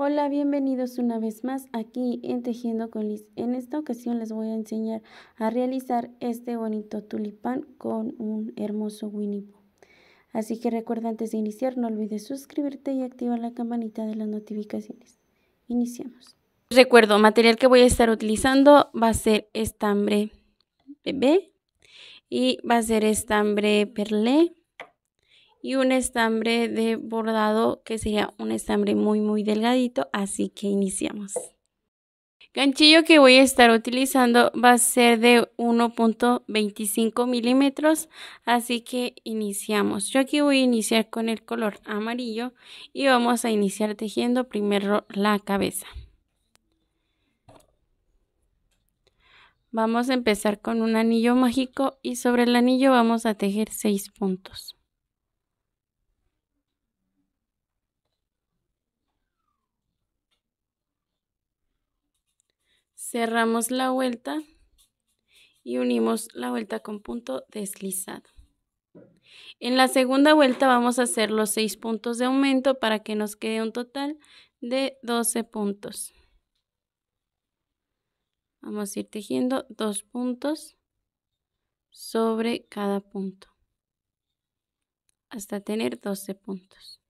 Hola, bienvenidos una vez más aquí en Tejiendo con Liz. En esta ocasión les voy a enseñar a realizar este bonito tulipán con un hermoso Winnie Pooh. Así que recuerda antes de iniciar no olvides suscribirte y activar la campanita de las notificaciones. Iniciamos. Recuerdo, material que voy a estar utilizando va a ser estambre bebé y va a ser estambre perlé y un estambre de bordado que sería un estambre muy muy delgadito, así que iniciamos. Ganchillo que voy a estar utilizando va a ser de 1.25 milímetros, así que iniciamos. Yo aquí voy a iniciar con el color amarillo y vamos a iniciar tejiendo primero la cabeza. Vamos a empezar con un anillo mágico y sobre el anillo vamos a tejer 6 puntos. cerramos la vuelta y unimos la vuelta con punto deslizado. En la segunda vuelta vamos a hacer los 6 puntos de aumento para que nos quede un total de 12 puntos. Vamos a ir tejiendo dos puntos sobre cada punto hasta tener 12 puntos.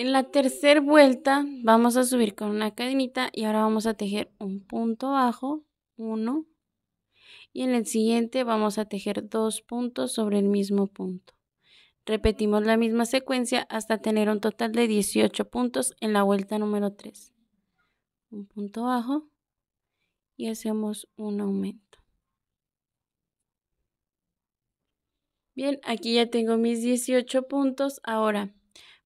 En la tercera vuelta vamos a subir con una cadenita y ahora vamos a tejer un punto bajo, uno y en el siguiente vamos a tejer dos puntos sobre el mismo punto. Repetimos la misma secuencia hasta tener un total de 18 puntos en la vuelta número 3. Un punto bajo y hacemos un aumento. Bien, aquí ya tengo mis 18 puntos. Ahora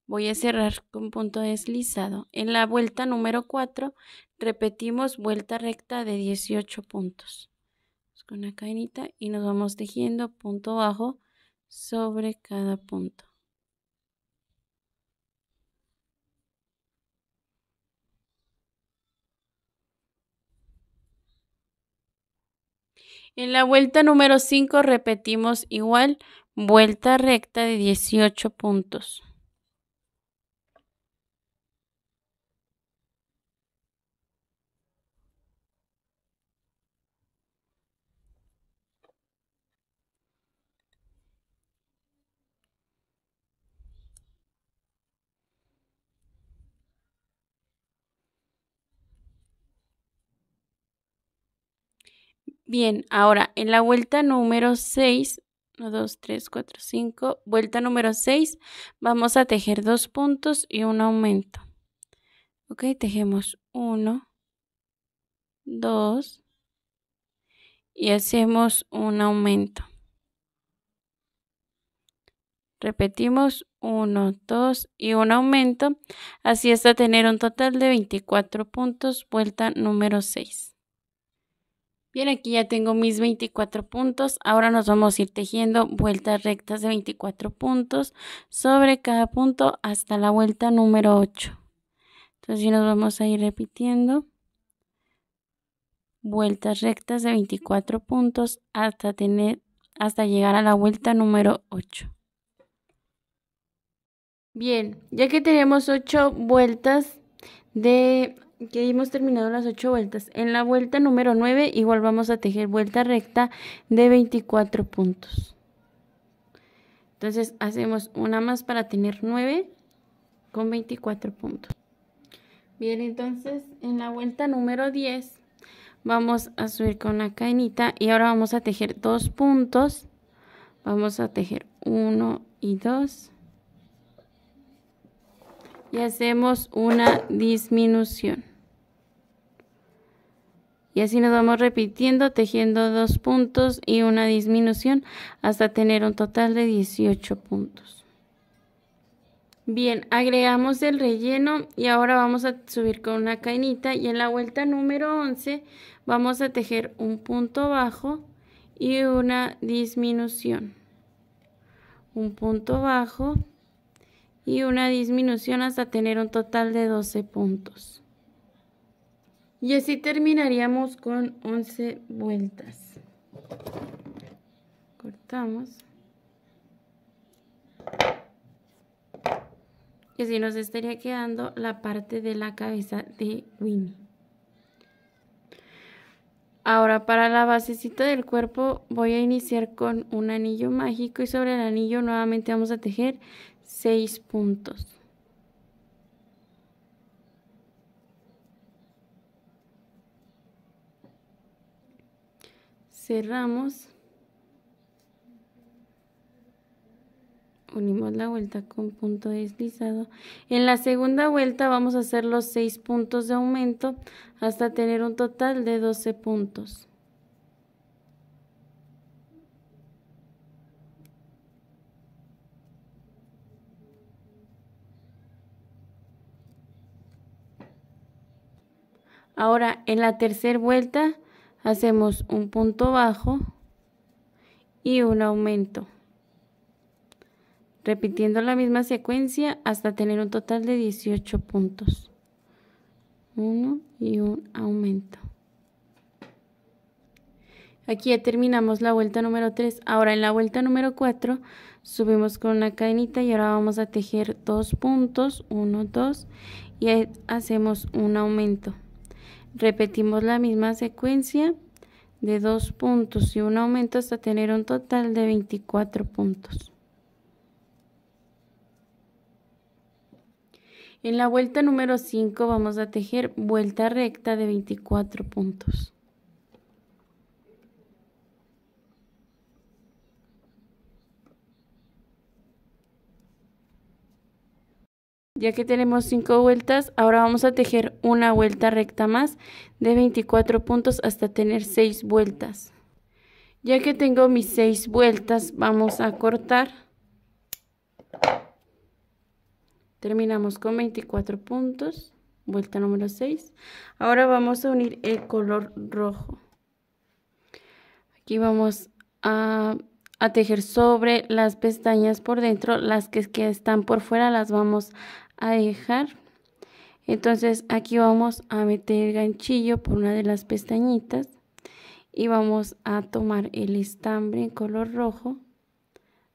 Voy a cerrar con punto deslizado. En la vuelta número 4 repetimos vuelta recta de 18 puntos. Con la cadenita y nos vamos tejiendo punto bajo sobre cada punto. En la vuelta número 5 repetimos igual vuelta recta de 18 puntos. Bien, ahora en la vuelta número 6, 1, 2, 3, 4, 5, vuelta número 6, vamos a tejer dos puntos y un aumento. Ok, tejemos 1, 2 y hacemos un aumento. Repetimos 1, 2 y un aumento, así hasta tener un total de 24 puntos, vuelta número 6. Bien, aquí ya tengo mis 24 puntos. Ahora nos vamos a ir tejiendo vueltas rectas de 24 puntos sobre cada punto hasta la vuelta número 8. Entonces nos vamos a ir repitiendo vueltas rectas de 24 puntos hasta, tener, hasta llegar a la vuelta número 8. Bien, ya que tenemos 8 vueltas de que hemos terminado las ocho vueltas. En la vuelta número 9 igual vamos a tejer vuelta recta de 24 puntos. Entonces hacemos una más para tener 9 con 24 puntos. Bien, entonces en la vuelta número 10 vamos a subir con la cadenita y ahora vamos a tejer dos puntos. Vamos a tejer 1 y 2 y hacemos una disminución. Y así nos vamos repitiendo, tejiendo dos puntos y una disminución hasta tener un total de 18 puntos. Bien, agregamos el relleno y ahora vamos a subir con una cadenita y en la vuelta número 11 vamos a tejer un punto bajo y una disminución. Un punto bajo y una disminución hasta tener un total de 12 puntos. Y así terminaríamos con 11 vueltas. Cortamos. Y así nos estaría quedando la parte de la cabeza de Winnie. Ahora para la basecita del cuerpo voy a iniciar con un anillo mágico y sobre el anillo nuevamente vamos a tejer 6 puntos. cerramos unimos la vuelta con punto deslizado en la segunda vuelta vamos a hacer los 6 puntos de aumento hasta tener un total de 12 puntos Ahora, en la tercera vuelta hacemos un punto bajo y un aumento repitiendo la misma secuencia hasta tener un total de 18 puntos. Uno y un aumento. Aquí ya terminamos la vuelta número 3. Ahora en la vuelta número 4 subimos con una cadenita y ahora vamos a tejer dos puntos, uno, dos, y hacemos un aumento. Repetimos la misma secuencia de dos puntos y un aumento hasta tener un total de 24 puntos. En la vuelta número 5 vamos a tejer vuelta recta de 24 puntos. Ya que tenemos 5 vueltas, ahora vamos a tejer una vuelta recta más de 24 puntos hasta tener 6 vueltas. Ya que tengo mis 6 vueltas, vamos a cortar. Terminamos con 24 puntos, vuelta número 6. Ahora vamos a unir el color rojo. Aquí vamos a tejer sobre las pestañas por dentro, las que, que, están por fuera las vamos a dejar. Entonces aquí vamos a meter el ganchillo por una de las pestañitas y vamos a tomar el estambre en color rojo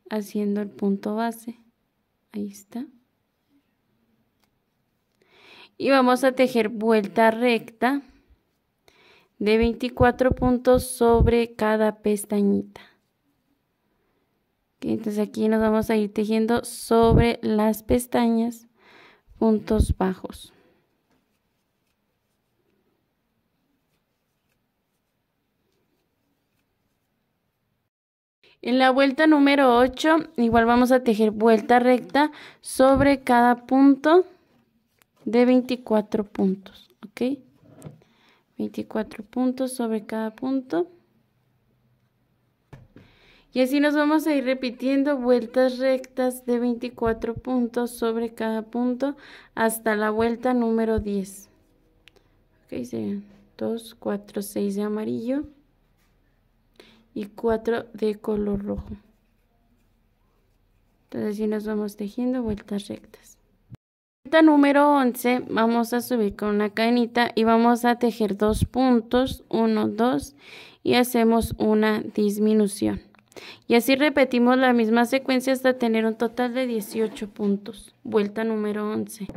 haciendo el punto base. Ahí está. Y vamos a tejer vuelta recta de 24 puntos sobre cada pestañita. Entonces aquí nos vamos a ir tejiendo sobre las pestañas puntos bajos. En la vuelta número 8, igual vamos a tejer vuelta recta sobre cada punto de 24 puntos, ¿ok? 24 puntos sobre cada punto. Y así nos vamos a ir repitiendo vueltas rectas de 24 puntos sobre cada punto hasta la vuelta número 10. Ok, serían 2, 4, 6 de amarillo y 4 de color rojo. Entonces así nos vamos tejiendo vueltas rectas. Vuelta número 11 vamos a subir con una cadenita y vamos a tejer dos puntos, 1, 2 y hacemos una disminución. Y así repetimos la misma secuencia hasta tener un total de 18 puntos. Vuelta número 11.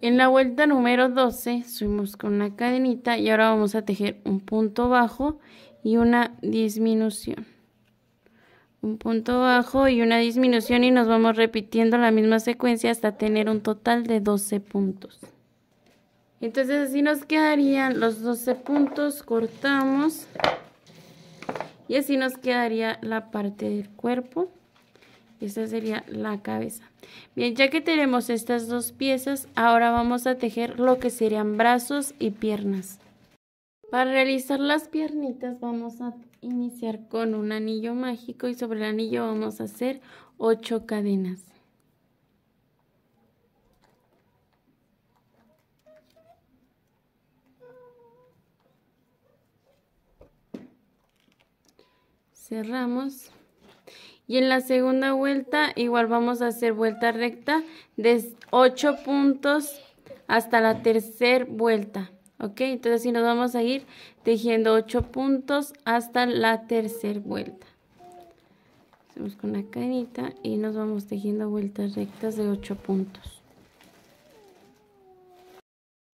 En la vuelta número 12 subimos con una cadenita y ahora vamos a tejer un punto bajo y una disminución. Un punto bajo y una disminución y nos vamos repitiendo la misma secuencia hasta tener un total de 12 puntos. Entonces así nos quedarían los 12 puntos, cortamos y así nos quedaría la parte del cuerpo. esa sería la cabeza. Bien, ya que tenemos estas dos piezas, ahora vamos a tejer lo que serían brazos y piernas. Para realizar las piernitas vamos a iniciar con un anillo mágico y sobre el anillo vamos a hacer 8 cadenas. cerramos y en la segunda vuelta igual vamos a hacer vuelta recta de 8 puntos hasta la tercera vuelta ok entonces así nos vamos a ir tejiendo 8 puntos hasta la tercera vuelta hacemos con la cadenita y nos vamos tejiendo vueltas rectas de 8 puntos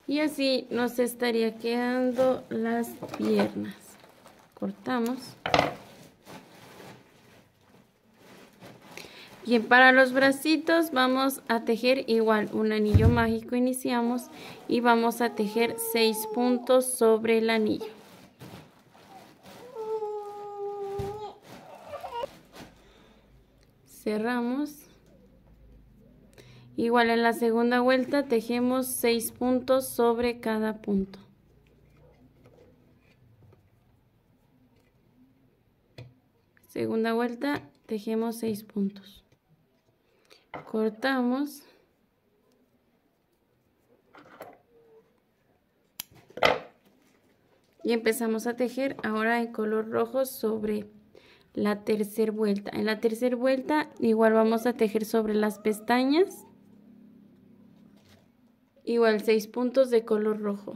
y así nos estaría quedando las piernas cortamos Bien, para los bracitos vamos a tejer igual un anillo mágico iniciamos y vamos a tejer 6 puntos sobre el anillo. Cerramos. Igual en la segunda vuelta tejemos 6 puntos sobre cada punto. Segunda vuelta tejemos 6 puntos cortamos y empezamos a tejer ahora en color rojo sobre la tercera vuelta en la tercera vuelta igual vamos a tejer sobre las pestañas igual seis puntos de color rojo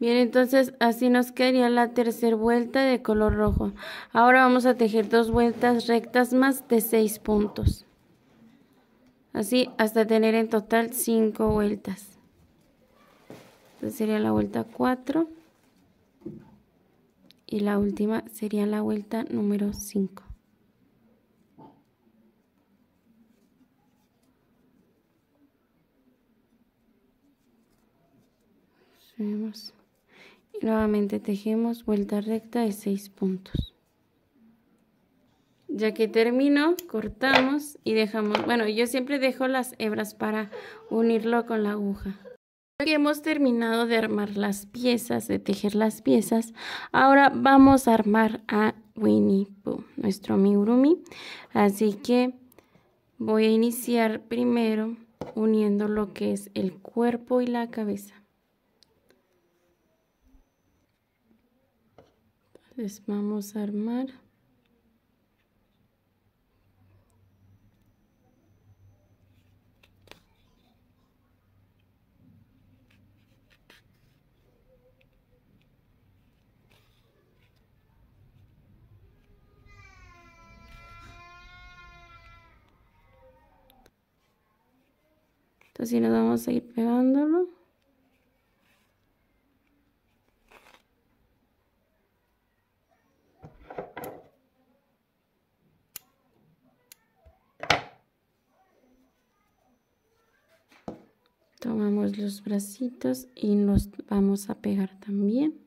bien entonces así nos quedaría la tercera vuelta de color rojo ahora vamos a tejer dos vueltas rectas más de seis puntos Así hasta tener en total 5 vueltas. Esta sería la vuelta 4. Y la última sería la vuelta número 5. Y nuevamente tejemos vuelta recta de 6 puntos. Ya que termino, cortamos y dejamos... Bueno, yo siempre dejo las hebras para unirlo con la aguja. Ya Que hemos terminado de armar las piezas, de tejer las piezas, ahora vamos a armar a Winnie Pooh, nuestro amigurumi. Así que voy a iniciar primero uniendo lo que es el cuerpo y la cabeza. Les vamos a armar. Así pues nos vamos a ir pegándolo. Tomamos los bracitos y los vamos a pegar también.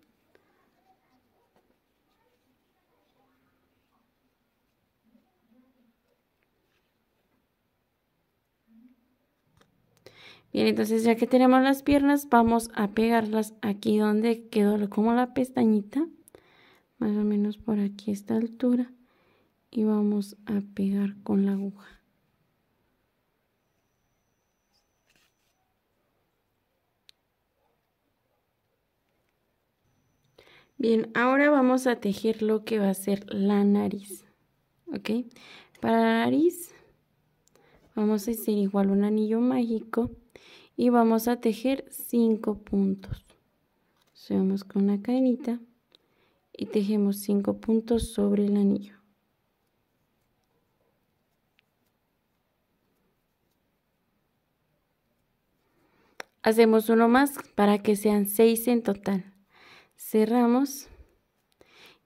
Bien, entonces ya que tenemos las piernas, vamos a pegarlas aquí donde quedó como la pestañita, más o menos por aquí esta altura, y vamos a pegar con la aguja. Bien, ahora vamos a tejer lo que va a ser la nariz, ¿ok? Para la nariz vamos a hacer igual un anillo mágico y vamos a tejer 5 puntos subimos con la cadenita y tejemos 5 puntos sobre el anillo hacemos uno más para que sean 6 en total cerramos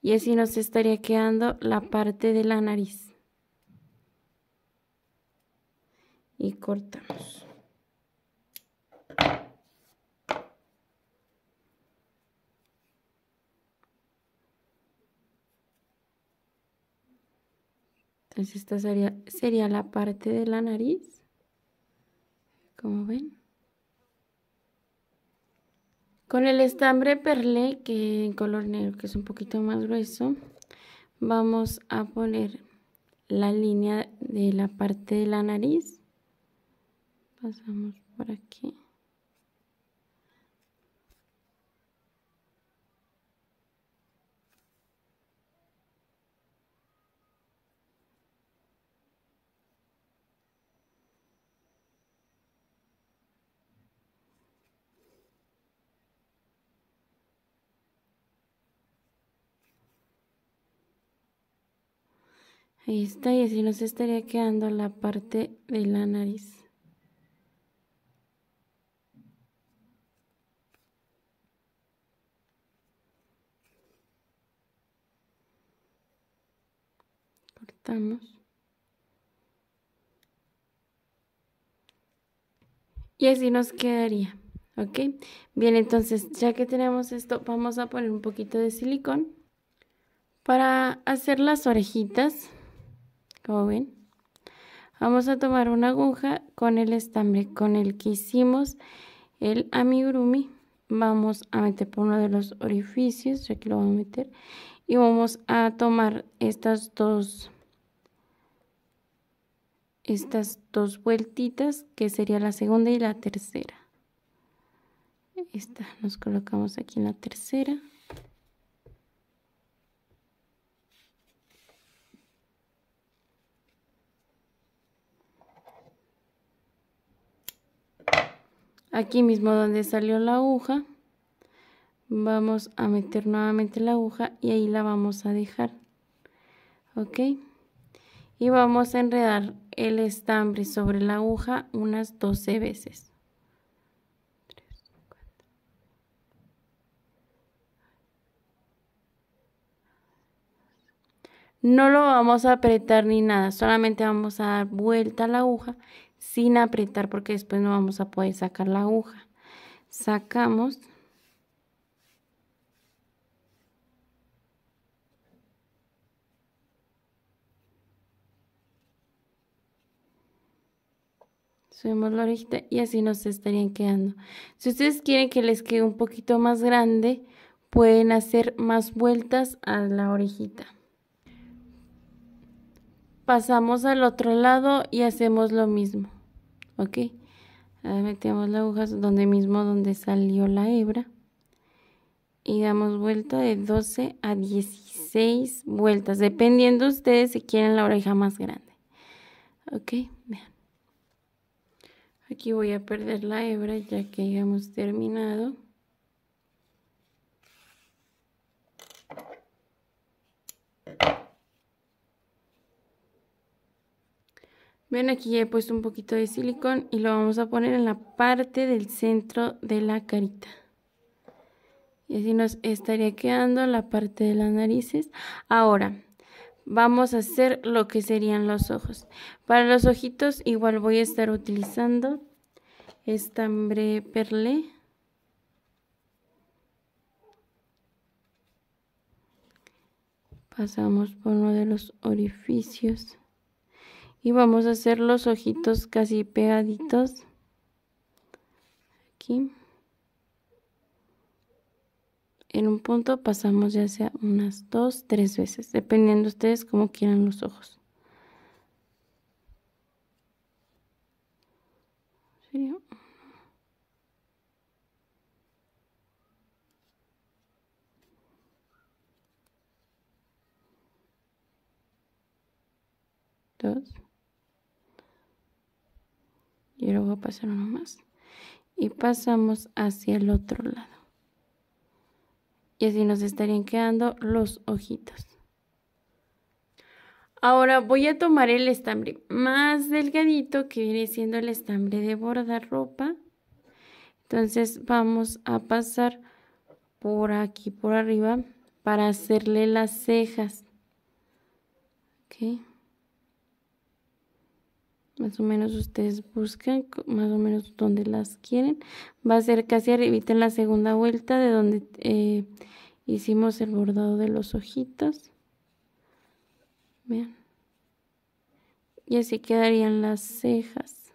y así nos estaría quedando la parte de la nariz y cortamos Entonces esta sería, sería la parte de la nariz, como ven. Con el estambre perlé, que en color negro, que es un poquito más grueso, vamos a poner la línea de la parte de la nariz. Pasamos por aquí. Ahí está, y así nos estaría quedando la parte de la nariz. Cortamos. Y así nos quedaría, ¿ok? Bien, entonces ya que tenemos esto, vamos a poner un poquito de silicón para hacer las orejitas. Vamos a tomar una aguja con el estambre con el que hicimos el amigurumi. Vamos a meter por uno de los orificios, lo vamos a meter. Y vamos a tomar estas dos, estas dos vueltitas, que sería la segunda y la tercera. Esta nos colocamos aquí en la tercera. aquí mismo donde salió la aguja vamos a meter nuevamente la aguja y ahí la vamos a dejar ok y vamos a enredar el estambre sobre la aguja unas 12 veces no lo vamos a apretar ni nada solamente vamos a dar vuelta a la aguja sin apretar porque después no vamos a poder sacar la aguja. Sacamos. Subimos la orejita y así nos estarían quedando. Si ustedes quieren que les quede un poquito más grande, pueden hacer más vueltas a la orejita pasamos al otro lado y hacemos lo mismo, ¿ok? Ah, metemos la aguja donde mismo donde salió la hebra y damos vuelta de 12 a 16 vueltas, dependiendo ustedes si quieren la oreja más grande. Ok, vean. Aquí voy a perder la hebra ya que hayamos terminado. Ven aquí ya he puesto un poquito de silicón y lo vamos a poner en la parte del centro de la carita. Y así nos estaría quedando la parte de las narices. Ahora vamos a hacer lo que serían los ojos. Para los ojitos igual voy a estar utilizando estambre perlé. Pasamos por uno de los orificios y vamos a hacer los ojitos casi pegaditos aquí en un punto pasamos ya sea unas dos tres veces dependiendo ustedes cómo quieran los ojos dos y voy a pasar uno más y pasamos hacia el otro lado y así nos estarían quedando los ojitos ahora voy a tomar el estambre más delgadito que viene siendo el estambre de bordar ropa entonces vamos a pasar por aquí por arriba para hacerle las cejas okay más o menos ustedes buscan más o menos donde las quieren va a ser casi arribita en la segunda vuelta de donde eh, hicimos el bordado de los ojitos vean y así quedarían las cejas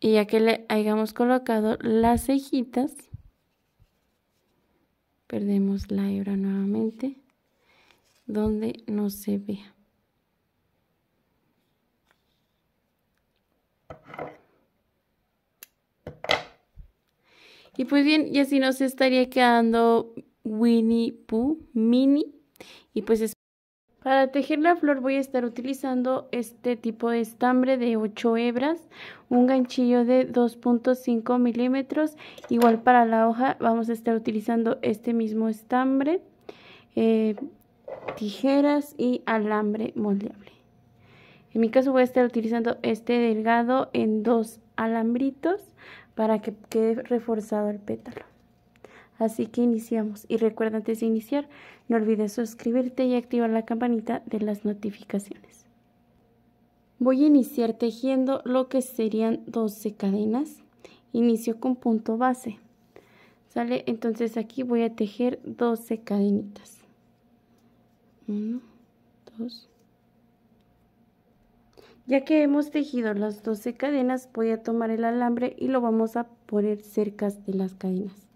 y ya que le hayamos colocado las cejitas perdemos la hebra nuevamente donde no se vea Y pues bien, y así nos estaría quedando Winnie Pooh Mini. Y pues es para tejer la flor voy a estar utilizando este tipo de estambre de 8 hebras, un ganchillo de 2.5 milímetros. Igual para la hoja vamos a estar utilizando este mismo estambre, eh, tijeras y alambre moldeable. En mi caso voy a estar utilizando este delgado en dos alambritos para que quede reforzado el pétalo. Así que iniciamos y recuerda antes de iniciar, no olvides suscribirte y activar la campanita de las notificaciones. Voy a iniciar tejiendo lo que serían 12 cadenas. Inicio con punto base. ¿Sale? Entonces aquí voy a tejer 12 cadenitas. 2, ya que hemos tejido las 12 cadenas, voy a tomar el alambre y lo vamos a poner cerca de las cadenas.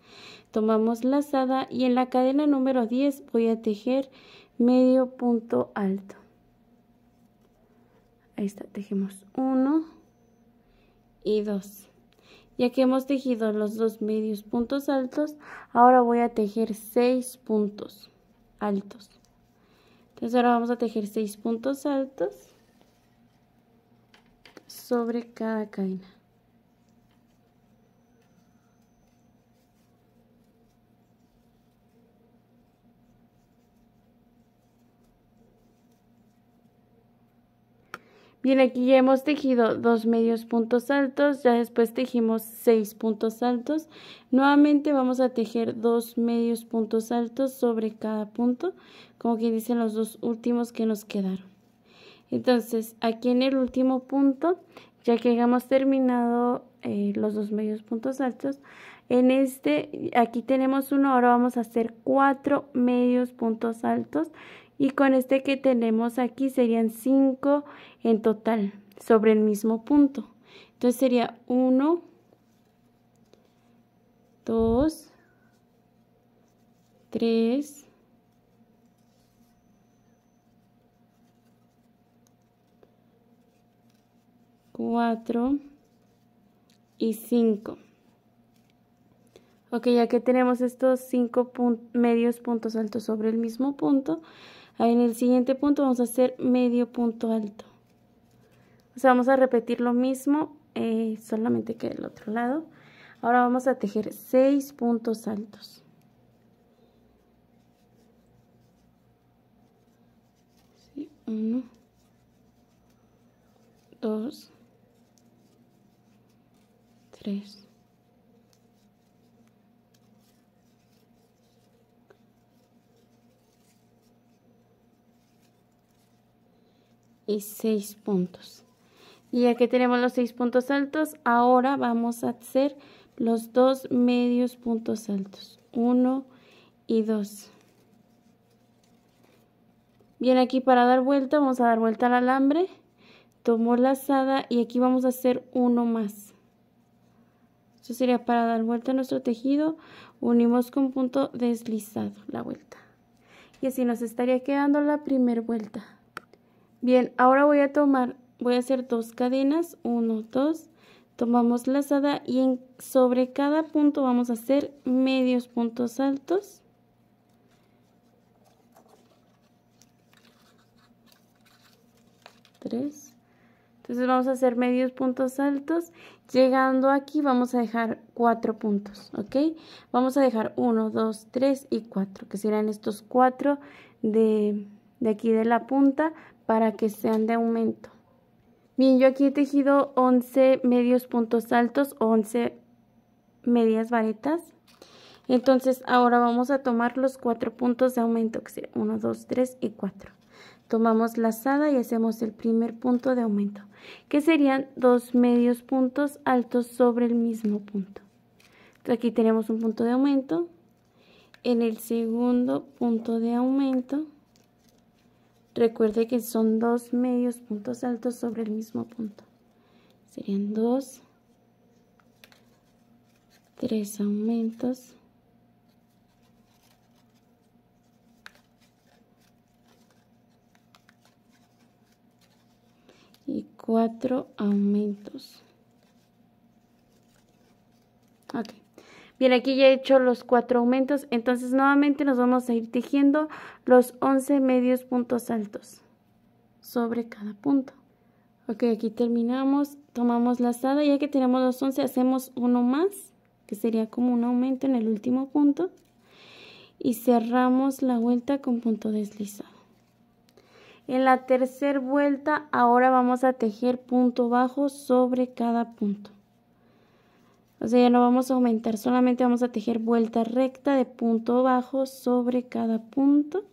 Tomamos lazada y en la cadena número 10 voy a tejer medio punto alto. Ahí está, tejemos 1 y 2. Ya que hemos tejido los dos medios puntos altos, ahora voy a tejer 6 puntos altos. Entonces ahora vamos a tejer 6 puntos altos sobre cada cadena. Bien, aquí ya hemos tejido dos medios puntos altos, ya después tejimos seis puntos altos. Nuevamente vamos a tejer dos medios puntos altos sobre cada punto, como que dicen los dos últimos que nos quedaron. Entonces, aquí en el último punto, ya que hayamos terminado eh, los dos medios puntos altos, en este, aquí tenemos uno, ahora vamos a hacer cuatro medios puntos altos y con este que tenemos aquí serían cinco en total sobre el mismo punto. Entonces sería uno, dos, tres... 4 y 5. Ok, ya que tenemos estos 5 medios puntos altos sobre el mismo punto, en el siguiente punto vamos a hacer medio punto alto. O sea, vamos a repetir lo mismo, eh, solamente que del otro lado. Ahora vamos a tejer 6 puntos altos. 1, 2, 3 y 6 puntos y aquí tenemos los seis puntos altos ahora vamos a hacer los dos medios puntos altos 1 y 2 bien aquí para dar vuelta vamos a dar vuelta al alambre tomo lazada y aquí vamos a hacer uno más esto sería para dar vuelta a nuestro tejido, unimos con punto deslizado la vuelta. Y así nos estaría quedando la primera vuelta. Bien, ahora voy a tomar, voy a hacer dos cadenas, uno, dos, tomamos lazada y sobre cada punto vamos a hacer medios puntos altos. Tres. Entonces vamos a hacer medios puntos altos. Llegando aquí vamos a dejar cuatro puntos, ¿ok? Vamos a dejar uno, dos, tres y cuatro, que serán estos cuatro de, aquí de la punta para que sean de aumento. Bien, yo aquí he tejido 11 medios puntos altos, 11 medias varetas. Entonces ahora vamos a tomar los cuatro puntos de aumento, que serán 1, 2, 3 y 4. Tomamos lazada y hacemos el primer punto de aumento, que serían dos medios puntos altos sobre el mismo punto. aquí tenemos un punto de aumento. En el segundo punto de aumento, recuerde que son dos medios puntos altos sobre el mismo punto. Serían dos, tres aumentos cuatro aumentos. Bien, aquí ya he hecho los cuatro aumentos, entonces nuevamente nos vamos a ir tejiendo los 11 medios puntos altos sobre cada punto. Ok, aquí terminamos, tomamos la lazada, ya que tenemos los 11 hacemos uno más, que sería como un aumento en el último punto, y cerramos la vuelta con punto deslizado. En la tercera vuelta ahora vamos a tejer punto bajo sobre cada punto. O sea, ya no vamos a aumentar, solamente vamos a tejer vuelta recta de punto bajo sobre cada punto.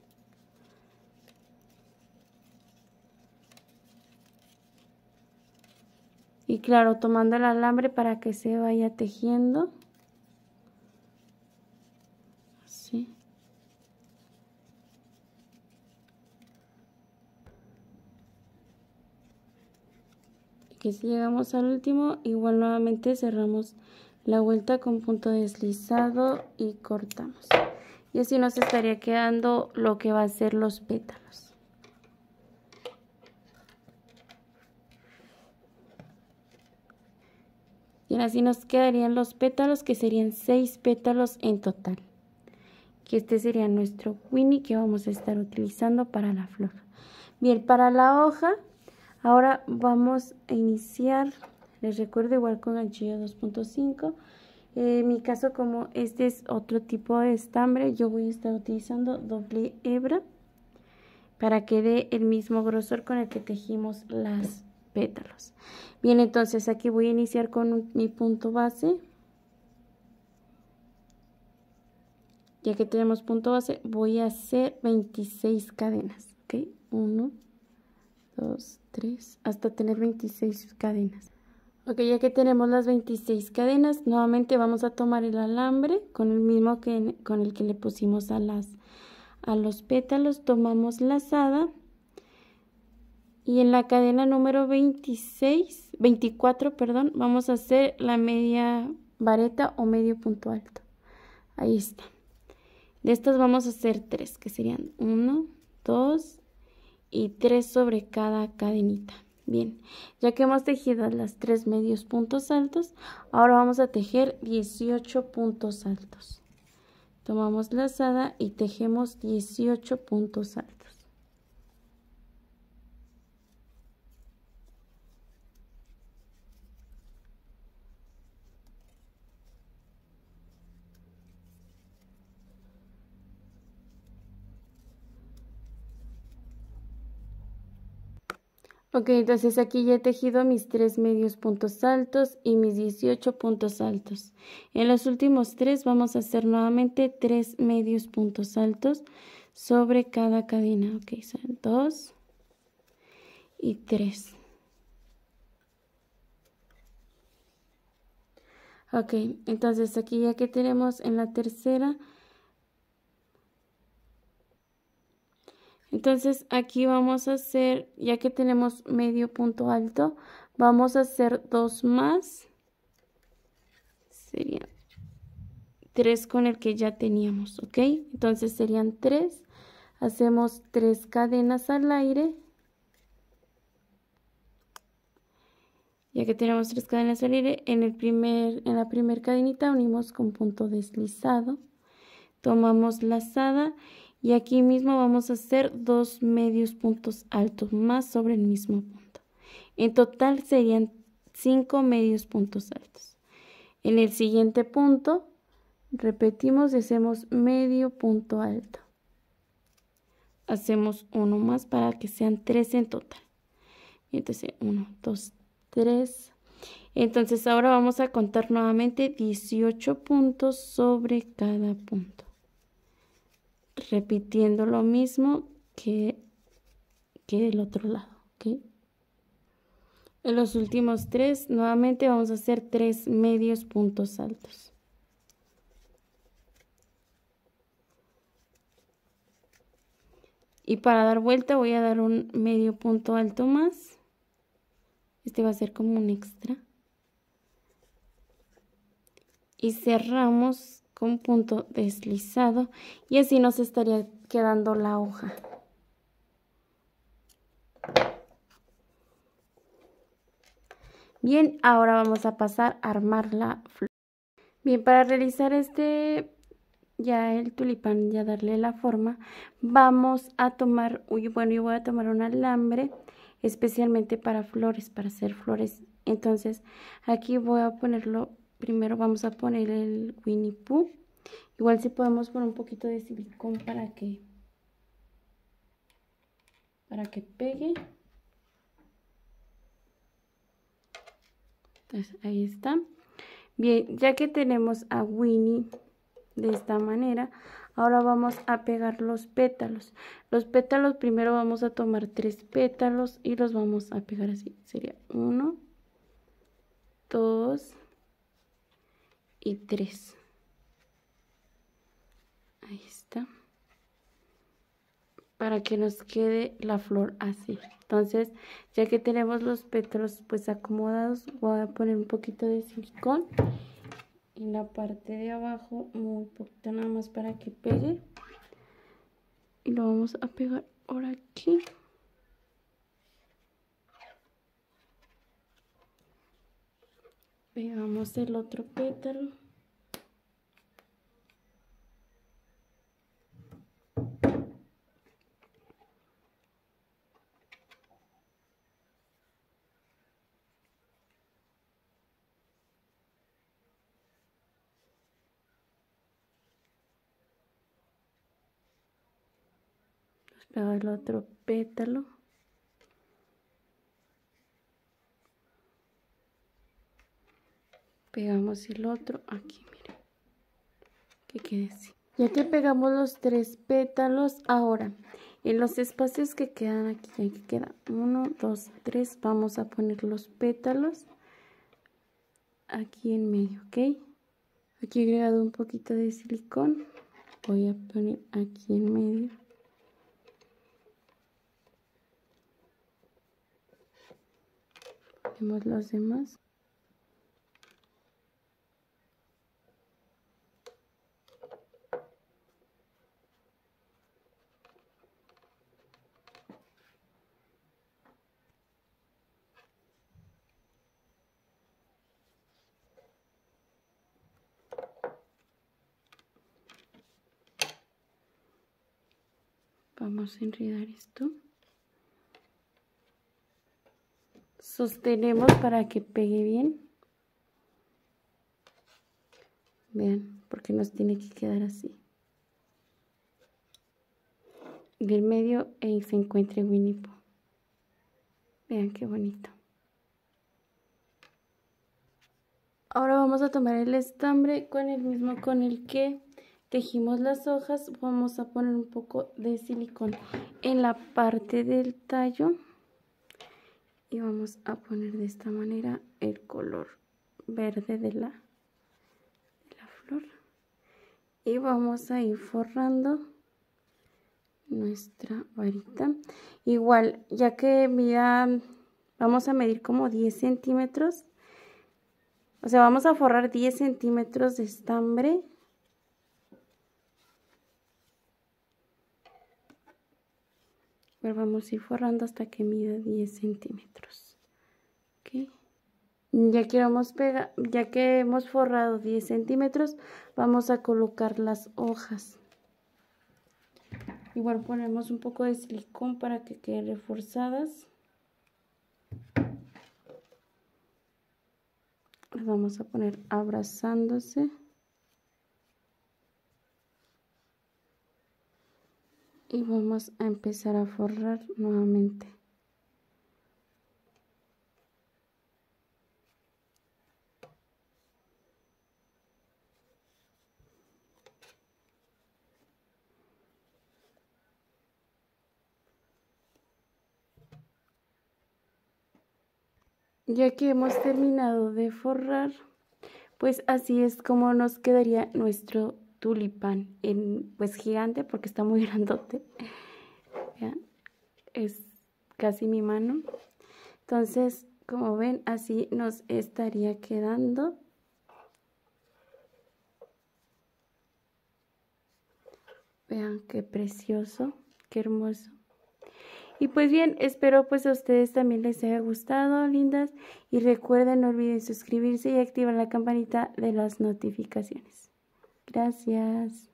Y claro, tomando el alambre para que se vaya tejiendo. que si llegamos al último igual nuevamente cerramos la vuelta con punto deslizado y cortamos y así nos estaría quedando lo que va a ser los pétalos y así nos quedarían los pétalos que serían seis pétalos en total que este sería nuestro Winnie que vamos a estar utilizando para la flor bien para la hoja Ahora vamos a iniciar, les recuerdo igual con ganchillo 2.5. en mi caso como este es otro tipo de estambre, yo voy a estar utilizando doble hebra para que dé el mismo grosor con el que tejimos las pétalos. Bien, entonces aquí voy a iniciar con mi punto base. Ya que tenemos punto base, voy a hacer 26 cadenas, ¿ok? 1, 2, 3, hasta tener 26 cadenas. Ok, ya que tenemos las 26 cadenas, nuevamente vamos a tomar el alambre con el mismo que con el que le pusimos a las a los pétalos, tomamos lazada y en la cadena número 26, 24, perdón, vamos a hacer la media vareta o medio punto alto. Ahí está. De estas vamos a hacer tres, que serían 1, 2, y 3 sobre cada cadenita. Bien, ya que hemos tejido las 3 medios puntos altos, ahora vamos a tejer 18 puntos altos. Tomamos la lazada y tejemos 18 puntos altos. Ok, entonces aquí ya he tejido mis tres medios puntos altos y mis 18 puntos altos. En los últimos tres vamos a hacer nuevamente tres medios puntos altos sobre cada cadena. Ok, son dos y tres. Ok, entonces aquí ya que tenemos en la tercera Entonces aquí vamos a hacer, ya que tenemos medio punto alto, vamos a hacer dos más. Serían tres con el que ya teníamos, ¿ok? Entonces serían tres. Hacemos tres cadenas al aire. Ya que tenemos tres cadenas al aire, en, el primer, en la primera cadenita unimos con punto deslizado. Tomamos lazada y aquí mismo vamos a hacer dos medios puntos altos más sobre el mismo punto. En total serían cinco medios puntos altos. En el siguiente punto repetimos y hacemos medio punto alto. Hacemos uno más para que sean tres en total. Entonces, uno, dos, tres. Entonces ahora vamos a contar nuevamente 18 puntos sobre cada punto repitiendo lo mismo que, que el otro lado. En los últimos tres, nuevamente vamos a hacer tres medios puntos altos. Y para dar vuelta voy a dar un medio punto alto más. Este va a ser como un extra. Y cerramos con punto deslizado y así nos estaría quedando la hoja. Bien, ahora vamos a pasar a armar la flor. Bien, para realizar este, ya el tulipán, ya darle la forma, vamos a tomar, uy, bueno, yo voy a tomar un alambre especialmente para flores, para hacer flores. Entonces, aquí voy a ponerlo primero vamos a poner el Winnie Pooh. Igual si podemos poner un poquito de silicón para que para que pegue. Entonces, ahí está. Bien, ya que tenemos a Winnie de esta manera, ahora vamos a pegar los pétalos. Los pétalos primero vamos a tomar tres pétalos y los vamos a pegar así. Sería uno, dos, y tres ahí está para que nos quede la flor así entonces ya que tenemos los petros pues acomodados voy a poner un poquito de silicón en la parte de abajo muy poquito nada más para que pegue y lo vamos a pegar por aquí pegamos el otro pétalo Nos el otro pétalo pegamos el otro aquí miren que quede así ya que pegamos los tres pétalos ahora en los espacios que quedan aquí hay que queda uno dos tres vamos a poner los pétalos aquí en medio ok aquí he agregado un poquito de silicón voy a poner aquí en medio vemos los demás vamos a enredar esto sostenemos para que pegue bien vean porque nos tiene que quedar así Del medio ahí se encuentre Winnie Pooh vean qué bonito ahora vamos a tomar el estambre con el mismo con el que tejimos las hojas vamos a poner un poco de silicón en la parte del tallo y vamos a poner de esta manera el color verde de la, flor y vamos a ir forrando nuestra varita igual ya que mira vamos a medir como 10 centímetros o sea vamos a forrar 10 centímetros de estambre vamos a ir forrando hasta que mida 10 centímetros ya que, ya que hemos forrado 10 centímetros vamos a colocar las hojas igual ponemos un poco de silicón para que queden reforzadas las vamos a poner abrazándose y vamos a empezar a forrar nuevamente ya que hemos terminado de forrar pues así es como nos quedaría nuestro tulipán, en, pues gigante porque está muy grandote. es casi mi mano. Entonces, como ven, así nos estaría quedando. Vean qué precioso, qué hermoso. Y pues bien, espero pues a ustedes también les haya gustado, lindas. Y recuerden, no olviden suscribirse y activar la campanita de las notificaciones. Gracias.